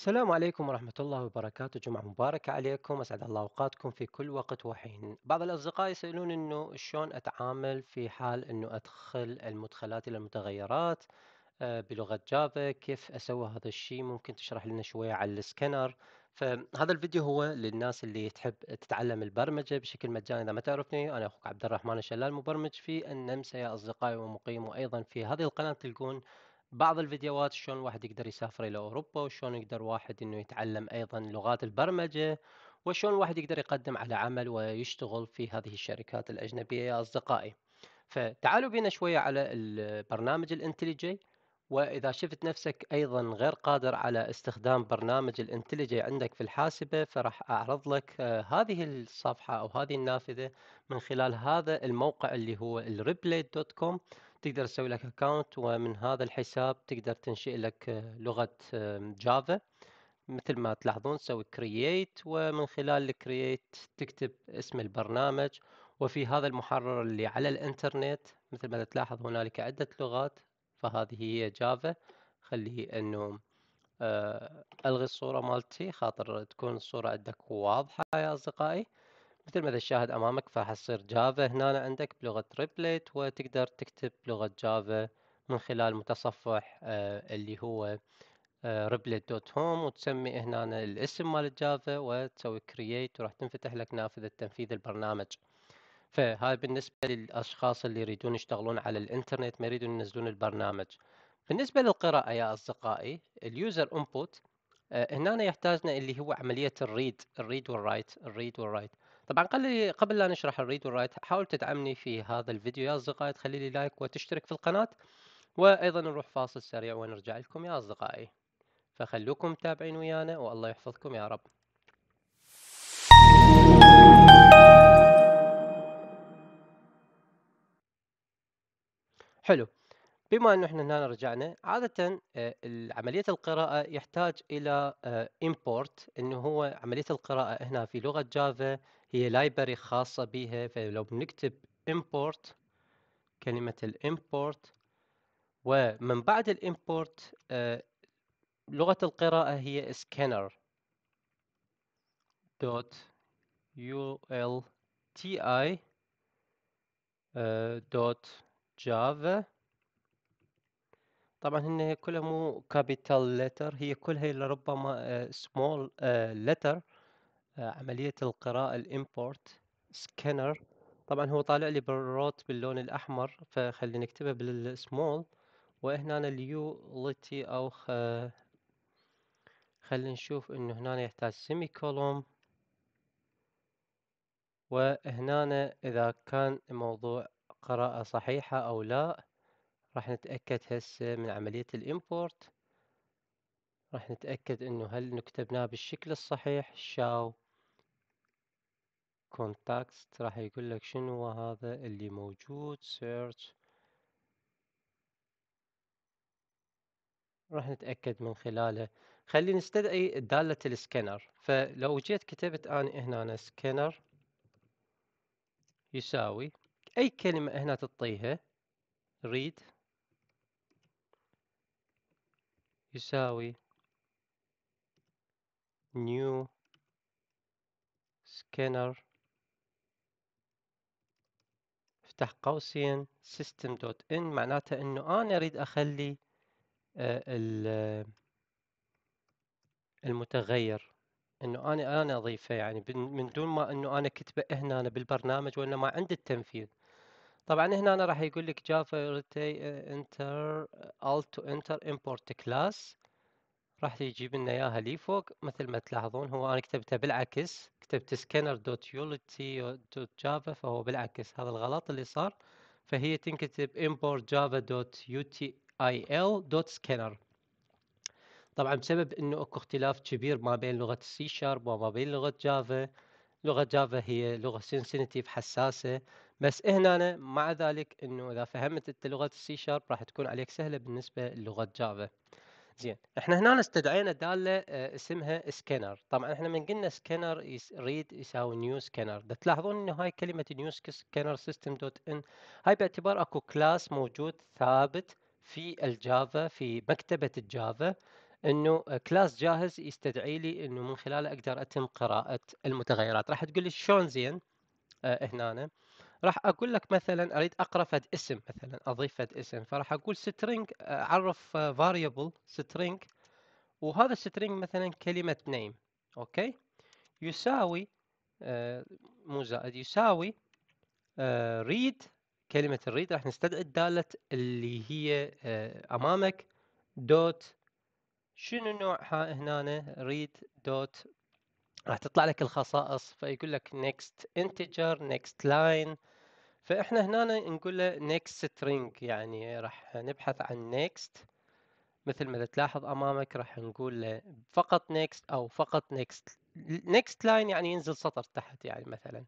السلام عليكم ورحمة الله وبركاته جمعة مباركة عليكم أسعد الله أوقاتكم في كل وقت وحين بعض الأصدقاء يسألون أنه شلون أتعامل في حال أنه أدخل المدخلات إلى المتغيرات آه، بلغة جافا كيف أسوي هذا الشيء ممكن تشرح لنا شوية على السكانر فهذا الفيديو هو للناس اللي تحب تتعلم البرمجة بشكل مجاني إذا ما تعرفني أنا أخوك عبد الرحمن الشلال مبرمج في النمسا يا أصدقائي ومقيم وأيضا في هذه القناة تلقون بعض الفيديوهات شلون الواحد يقدر يسافر الى اوروبا وشلون يقدر واحد انه يتعلم ايضا لغات البرمجه وشلون الواحد يقدر يقدم على عمل ويشتغل في هذه الشركات الاجنبيه يا اصدقائي فتعالوا بينا شويه على البرنامج الانتليجي واذا شفت نفسك ايضا غير قادر على استخدام برنامج الانتليجي عندك في الحاسبه فراح اعرض لك آه، هذه الصفحه او هذه النافذه من خلال هذا الموقع اللي هو الريبلي دوت كوم تقدر تسوي لك اكونت ومن هذا الحساب تقدر تنشئ لك آه، لغة جافا مثل ما تلاحظون تسوي كرييت ومن خلال الكرييت تكتب اسم البرنامج وفي هذا المحرر اللي على الانترنت مثل ما تلاحظ هنالك عدة لغات فهذه هي جافا خلي انه آه، الغي الصورة مالتي خاطر تكون الصورة عندك واضحة يا اصدقائي مثل ما الشاهد امامك فحصير جافا هنا عندك بلغه ريبليت وتقدر تكتب لغه جافا من خلال متصفح آه، اللي هو ريبليت دوت هوم وتسمي هنا الاسم مال الجافا وتسوي كرييت وراح تنفتح لك نافذه تنفيذ البرنامج فهاي بالنسبه للاشخاص اللي يريدون يشتغلون على الانترنت ما يريدون ينزلون البرنامج بالنسبه للقراءه يا اصدقائي اليوزر انبوت هنا يحتاجنا اللي هو عمليه الريد الريد والرايت الريد والرايت طبعا قبل قبل لا نشرح الريد والرايت حاول تدعمني في هذا الفيديو يا أصدقائي تخلي لي لايك وتشترك في القناة وأيضا نروح فاصل سريع ونرجع لكم يا أصدقائي فخلوكم متابعين ويانا والله يحفظكم يا رب حلو بما انه احنا هنا رجعنا عاده آه، عمليه القراءه يحتاج الى امبورت آه، انه هو عمليه القراءه هنا في لغه جافا هي لايبرري خاصة بيها فلو بنكتب import كلمة الامبورت ومن بعد الامبورت import آه، لغة القراءة هي scanner dot ulti آه، dot java طبعا هن كلها مو كابيتال لتر هي كلها لربما سمول لتر آه، عملية القراءة الامبورت سكانر طبعا هو طالع لي بالروت باللون الأحمر فخلي نكتبه بالسمول وهنا اليولتي أو خ... خلي نشوف إنه هنا يحتاج سيمي كولوم وهنا إذا كان موضوع قراءة صحيحة أو لا راح نتأكد هسه من عملية الimport راح نتأكد انه هل كتبناه بالشكل الصحيح شاو كونتاكست راح يقول لك شنو هذا اللي موجود سيرش راح نتأكد من خلاله خلي نستدعي دالة السكانر فلو جيت كتبت أنا هنا أنا سكانر يساوي أي كلمة هنا تطيها read يساوي new scanner افتح قوسين system dot in معناتها انه انا اريد اخلي آه، المتغير انه انا انا اضيفه يعني من دون ما انه انا كتبه هنا أنا بالبرنامج ولا ما عند التنفيذ طبعا هنا أنا راح يقول لك جافا انتر alt to enter import class راح يجيب لنا اياها لي فوق مثل ما تلاحظون هو انا كتبته بالعكس كتبت سكانر دوت يوليتي دوت جافا فهو بالعكس هذا الغلط اللي صار فهي تنكتب import java دوت util دوت سكانر طبعا بسبب انه اكو اختلاف كبير ما بين لغه السي شارب وما بين لغه جافا لغه جافا هي لغه سنسنتيف حساسه بس هنا مع ذلك انه اذا فهمت انت لغه السي شارب راح تكون عليك سهله بالنسبه للغه جافا زين احنا هنا استدعينا داله آه، اسمها سكانر طبعا احنا من قلنا سكانر ريد يساوي نيو سكانر تلاحظون انه هاي كلمه نيو سكانر سيستم دوت ان هاي باعتبار اكو كلاس موجود ثابت في الجافا في مكتبه الجافا انه كلاس جاهز يستدعي لي انه من خلاله اقدر اتم قراءه المتغيرات راح تقول لي شلون زين اه هنا راح اقول لك مثلا اريد اقرا فد اسم مثلا اضيف فد اسم فراح اقول سترينج آه، اعرف فاريبل آه، سترينج وهذا سترينج مثلا كلمه نيم اوكي يساوي آه، مو زائد يساوي ريد كلمه الريد راح نستدعي الداله اللي هي امامك دوت شنو نوعها هنا ريد دوت راح تطلع لك الخصائص فيقول لك next integer next line فاحنا هنا نقول له next string يعني راح نبحث عن next مثل ما تلاحظ امامك راح نقول له فقط next او فقط next next line يعني ينزل سطر تحت يعني مثلا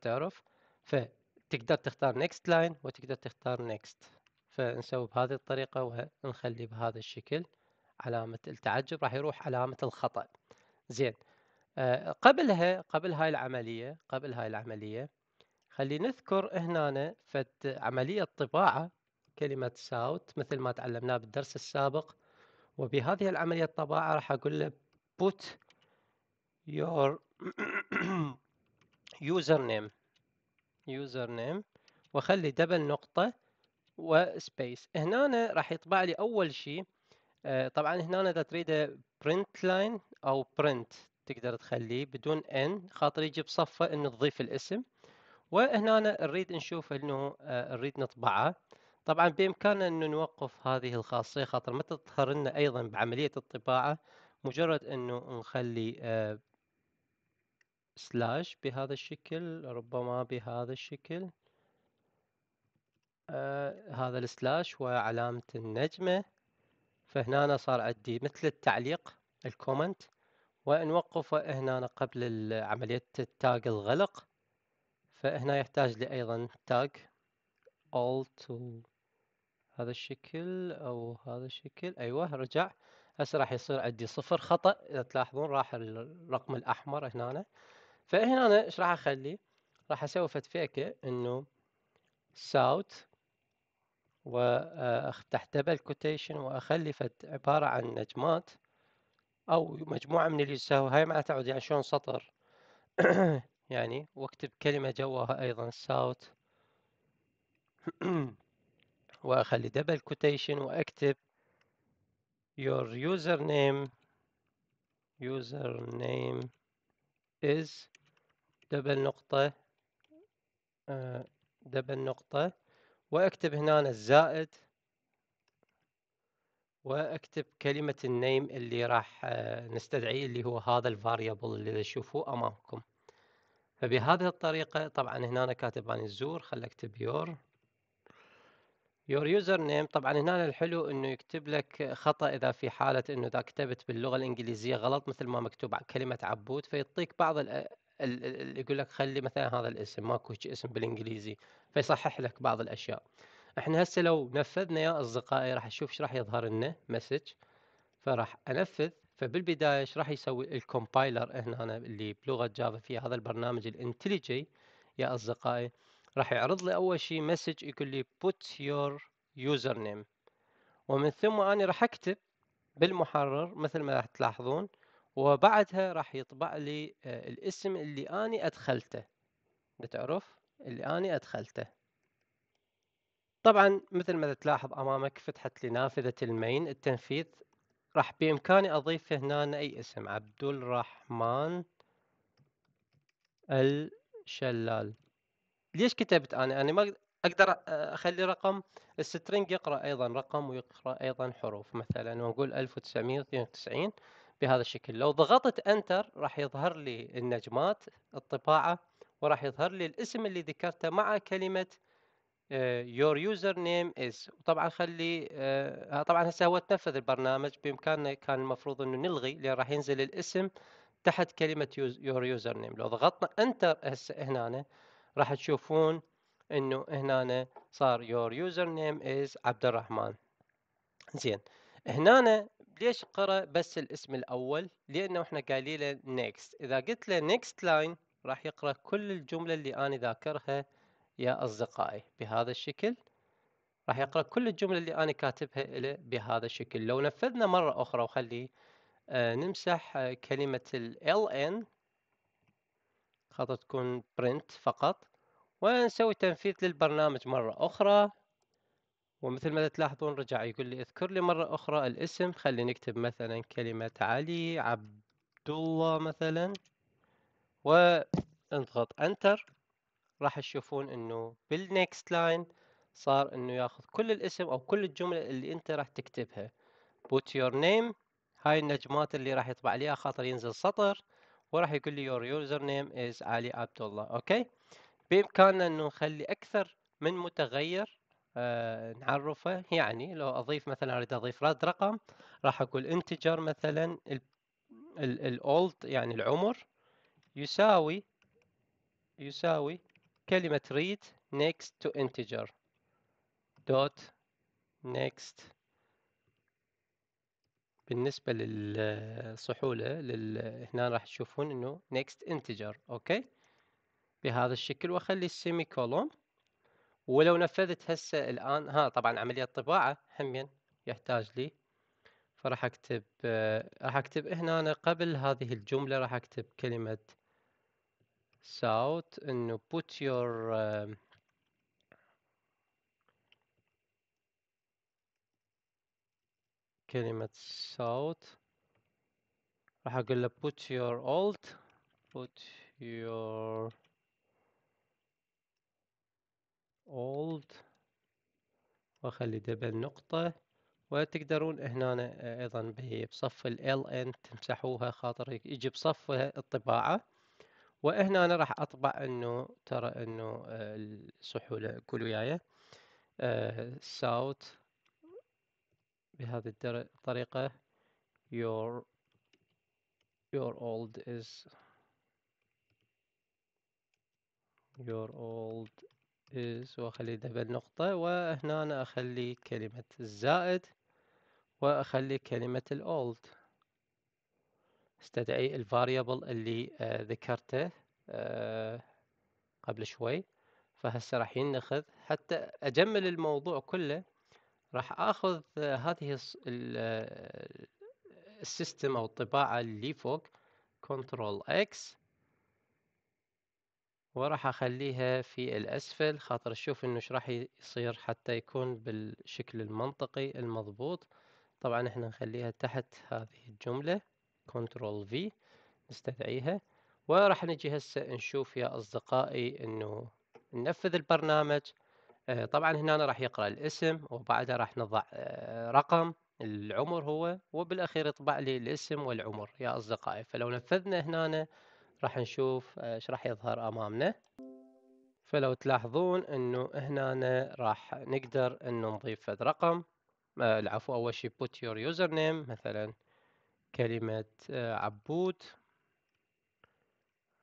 تعرف فتقدر تختار next line وتقدر تختار next فنسوي بهذه الطريقة ونخلي بهذا الشكل علامة التعجب راح يروح علامة الخطأ زين آه، قبلها قبل هاي العملية قبل هاي العملية خلي نذكر هنا فت عملية طباعة كلمة ساوت مثل ما تعلمناه بالدرس السابق وبهذه العملية الطباعة راح أقول له put your username username وخلي دبل نقطة وسبيس هنا راح يطبع لي أول شيء آه، طبعا هنا إذا تريده print line أو print تقدر تخليه بدون n خاطر يجي بصفة إنه تضيف الاسم وهنا نريد نشوف انه آه، نريد نطبعه طبعا بامكاننا انه نوقف هذه الخاصيه خاطر ما تظهر لنا ايضا بعمليه الطباعه مجرد انه نخلي آه، سلاش بهذا الشكل ربما بهذا الشكل آه، هذا السلاش وعلامة النجمة فهنا صار عندي مثل التعليق الكومنت ونوقفه هنا قبل عملية التاج الغلق فهنا يحتاج لي أيضا تاج alt هذا الشكل أو هذا الشكل أيوه رجع هسه راح يصير عندي صفر خطأ إذا تلاحظون راح الرقم الأحمر هنا فهنا أنا إيش راح أخلي راح أسوي فت فيك إنه ساوت وأفتح دبل كوتيشن وأخلي فت عبارة عن نجمات أو مجموعة من اللي يساوي هاي معناتها يعني شلون سطر يعني واكتب كلمة جواها أيضا ساوت وأخلي دبل كوتيشن وأكتب your username username is دبل نقطة دبل آه، نقطة وأكتب هنا الزائد واكتب كلمة النيم اللي راح آه، نستدعيه اللي هو هذا الفاريبل اللي تشوفوه امامكم فبهذه الطريقة طبعا هنا أنا كاتب أني الزور خل أكتب يور يور يوزر نيم طبعا هنا الحلو انه يكتب لك خطا اذا في حاله انه اذا كتبت باللغه الانجليزيه غلط مثل ما مكتوب كلمه عبود فيعطيك بعض ال ال يقول لك خلي مثلا هذا الاسم ماكو اسم بالانجليزي فيصحح لك بعض الاشياء احنا هسه لو نفذنا يا اصدقائي راح نشوف ايش راح يظهر لنا مسج فراح انفذ فبالبدايه ايش راح يسوي الكومبايلر هنا اللي بلغه جافا في هذا البرنامج الانتليجي يا اصدقائي راح يعرض لي اول شيء مسج يقول لي put your يوزر نيم ومن ثم انا راح اكتب بالمحرر مثل ما راح تلاحظون وبعدها راح يطبع لي آه، الاسم اللي اني ادخلته بتعرف اللي اني ادخلته طبعا مثل ما تلاحظ امامك فتحت لي نافذه المين التنفيذ راح بإمكاني أضيف هنا أي اسم عبد الرحمن الشلال ليش كتبت أنا أنا ما أقدر أخلي رقم السترينج يقرأ أيضا رقم ويقرأ أيضا حروف مثلا ونقول 1992 بهذا الشكل لو ضغطت انتر راح يظهر لي النجمات الطباعة وراح يظهر لي الاسم اللي ذكرته مع كلمة يور يوزر نيم از وطبعا خلي uh, طبعا هسه هو تنفذ البرنامج بامكاننا كان المفروض انه نلغي لان راح ينزل الاسم تحت كلمه يور يوزر نيم لو ضغطنا انتر هسه هنا راح تشوفون انه هنا صار يور يوزر نيم از عبد الرحمن زين هنا ليش قرأ بس الاسم الاول لانه احنا قايلين له نيكست اذا قلت له نيكست لاين راح يقرا كل الجمله اللي انا ذاكرها يا أصدقائي بهذا الشكل راح يقرأ كل الجمل اللي أنا كاتبها له بهذا الشكل لو نفذنا مرة أخرى وخلي آه نمسح آه كلمة ال ln خاطر تكون print فقط ونسوي تنفيذ للبرنامج مرة أخرى ومثل ما تلاحظون رجع يقول لي اذكر لي مرة أخرى الاسم خلي نكتب مثلا كلمة علي عبد الله مثلا ونضغط انتر راح تشوفون انه بالنكست لاين صار انه ياخذ كل الاسم او كل الجمله اللي انت راح تكتبها بوت يور نيم هاي النجمات اللي راح يطبع عليها خاطر ينزل سطر وراح يقول لي يور يوزر نيم از علي عبد الله اوكي بامكاننا انه نخلي اكثر من متغير آه نعرفه يعني لو اضيف مثلا اريد اضيف رد رقم راح اقول انتجر مثلا الاولد يعني العمر يساوي يساوي كلمة read next to integer dot next بالنسبة للصحولة لل... هنا راح تشوفون انه next integer اوكي بهذا الشكل واخلي السيمي كولوم ولو نفذت هسه الان ها طبعا عملية الطباعة همين يحتاج لي فراح اكتب آه، راح اكتب هنا قبل هذه الجملة راح اكتب كلمة south انه put your كلمة south راح اقول له put your alt put your old واخلي دبل نقطة وتقدرون هنا ايضا بصف ال LN تمسحوها خاطر يجي بصف الطباعة وهنا انا راح اطبع انه ترى انه آه، السحولة كل وياي south آه، بهذه الطريقة your your old is your old is واخلي دبل نقطة وهنا أنا اخلي كلمة الزائد واخلي كلمة الاولد استدعي الفاريبل اللي آه، ذكرته آه، قبل شوي فهسه راح ينخذ حتى اجمل الموضوع كله راح اخذ آه، هذه السيستم او الطباعة اللي فوق كنترول اكس وراح اخليها في الاسفل خاطر اشوف انه ايش راح يصير حتى يكون بالشكل المنطقي المضبوط طبعا احنا نخليها تحت هذه الجملة كنترول في نستدعيها وراح نجي هسه نشوف يا أصدقائي أنه ننفذ البرنامج آه، طبعا هنا راح يقرأ الاسم وبعدها راح نضع آه، رقم العمر هو وبالأخير يطبع لي الاسم والعمر يا أصدقائي فلو نفذنا هنا راح نشوف آه، ايش راح يظهر أمامنا فلو تلاحظون انه هنا راح نقدر انه نضيف رقم العفو اول شيء put your username مثلا كلمة آه، عبود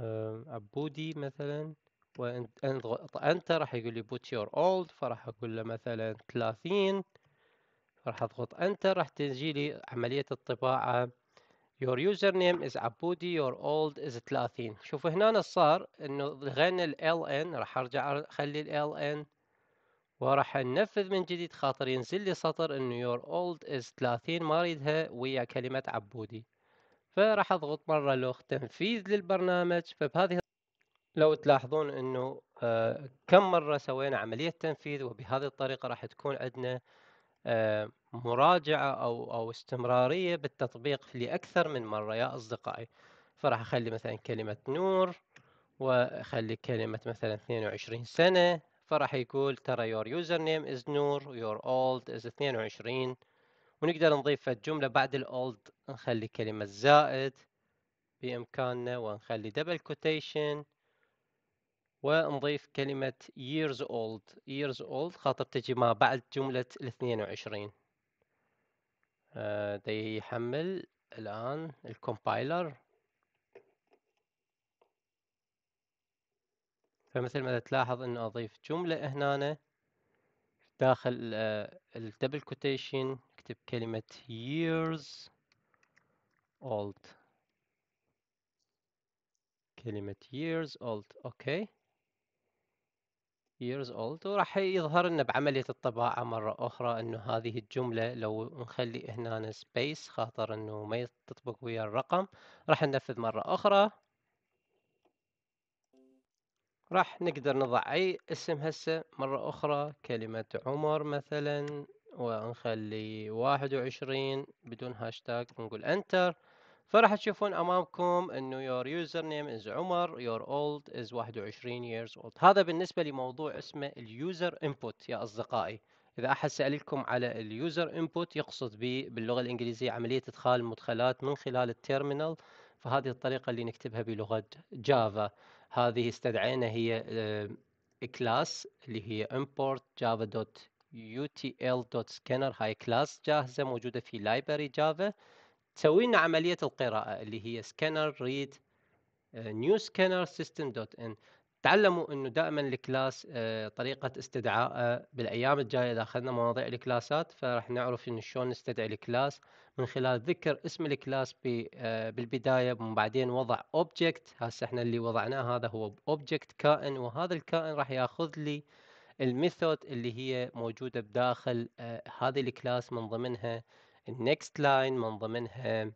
آه، عبودي مثلا وأنت راح يقول لي put your old فراح أقول له مثلا 30 راح أضغط أنتر راح تجي لي عملية الطباعة Your username is عبودي your old is 30 شوف هنا صار انه لغينا ال LN راح ارجع اخلي ال LN وراح ننفذ من جديد خاطر ينزل لي سطر انه يور اولد از 30 ما اريدها ويا كلمة عبودي فراح اضغط مرة لوخ تنفيذ للبرنامج فبهذه لو تلاحظون انه آه كم مرة سوينا عملية تنفيذ وبهذه الطريقة راح تكون عندنا آه مراجعة او او استمرارية بالتطبيق لأكثر من مرة يا اصدقائي فراح اخلي مثلا كلمة نور واخلي كلمة مثلا 22 سنة فراح يقول ترى your username is نور your old is 22 ونقدر نضيف الجملة بعد الاولد نخلي كلمة زائد بإمكاننا ونخلي double quotation ونضيف كلمة years old years old خاطر تجي ما بعد جملة ال 22 آه، ده يحمل الآن الكومبايلر فمثل ما تلاحظ انه اضيف جملة هنا داخل آه، الدبل كوتيشن اكتب كلمة years old كلمة years old اوكي years old وراح يظهر لنا بعملية الطباعة مرة أخرى أنه هذه الجملة لو نخلي هنا سبيس خاطر أنه ما تطبق ويا الرقم راح ننفذ مرة أخرى راح نقدر نضع أي اسم هسه مرة أخرى كلمة عمر مثلا ونخلي واحد وعشرين بدون هاشتاج ونقول انتر فراح تشوفون امامكم انه your username is عمر your old is 21 years old هذا بالنسبه لموضوع اسمه اليوزر انبوت يا اصدقائي اذا احد سالكم على اليوزر انبوت يقصد به باللغه الانجليزيه عمليه ادخال المدخلات من خلال التيرمينال فهذه الطريقه اللي نكتبها بلغه جافا هذه استدعينا هي كلاس آه، اللي هي import java.util.scanner هاي كلاس جاهزة موجودة في library java تسوي لنا عملية القراءة اللي هي scanner read آه، new تعلموا انه دائما الكلاس آه، طريقه استدعائه آه، بالايام الجايه اذا اخذنا مواضيع الكلاسات فراح نعرف انه شلون نستدعي الكلاس من خلال ذكر اسم الكلاس آه، بالبدايه ومن بعدين وضع اوبجكت هسه احنا اللي وضعناه هذا هو اوبجكت كائن وهذا الكائن راح ياخذ لي الميثود اللي هي موجوده بداخل هذه الكلاس من ضمنها النكست لاين من ضمنها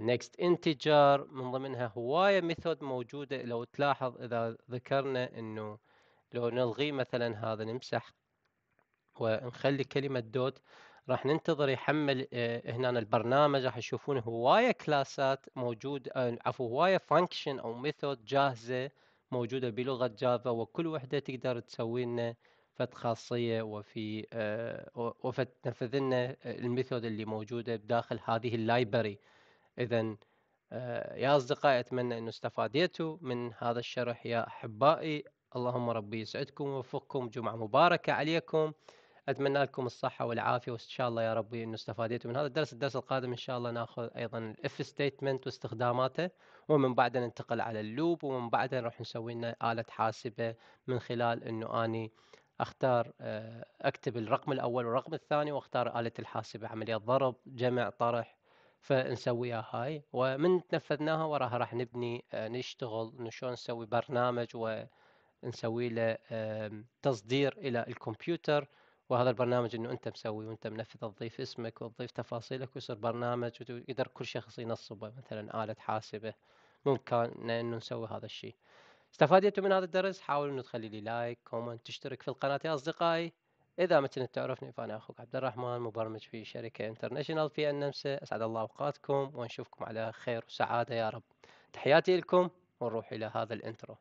نيكست آه، انتجر من ضمنها هوايه ميثود موجوده لو تلاحظ اذا ذكرنا انه لو نلغي مثلا هذا نمسح ونخلي كلمه دوت راح ننتظر يحمل آه، هنا البرنامج راح تشوفون هوايه كلاسات موجود آه، عفوا هوايه فانكشن او ميثود جاهزه موجوده بلغه جافا وكل وحده تقدر تسوي لنا فد خاصيه وفي تنفذ لنا الميثود اللي موجوده بداخل هذه اللايبرري إذا آه، يا أصدقائي أتمنى أن استفاديتوا من هذا الشرح يا أحبائي اللهم ربي يسعدكم ويوفقكم جمعة مباركة عليكم أتمنى لكم الصحة والعافية وإن شاء الله يا ربي أن استفاديتوا من هذا الدرس الدرس القادم إن شاء الله نأخذ أيضا الإف ستيتمنت واستخداماته ومن بعدها ننتقل على اللوب ومن بعدها نروح نسوي لنا آلة حاسبة من خلال أنه أني اختار آه، اكتب الرقم الاول والرقم الثاني واختار آلة الحاسبة عملية ضرب جمع طرح فنسويها هاي ومن تنفذناها وراها راح نبني آه، نشتغل شلون نسوي برنامج ونسوي له تصدير الى الكمبيوتر وهذا البرنامج انه انت مسوي وانت منفذ تضيف اسمك وتضيف تفاصيلك ويصير برنامج ويقدر كل شخص ينصبه مثلا آلة حاسبة ممكن انه نسوي هذا الشيء استفاديتوا من هذا الدرس حاولوا انه تخلي لي لايك كومنت تشترك في القناة يا اصدقائي إذا ما كنت تعرفني فأنا أخوك عبد الرحمن مبرمج في شركة انترناشونال في النمسا أسعد الله أوقاتكم ونشوفكم على خير وسعادة يا رب تحياتي لكم ونروح إلى هذا الانترو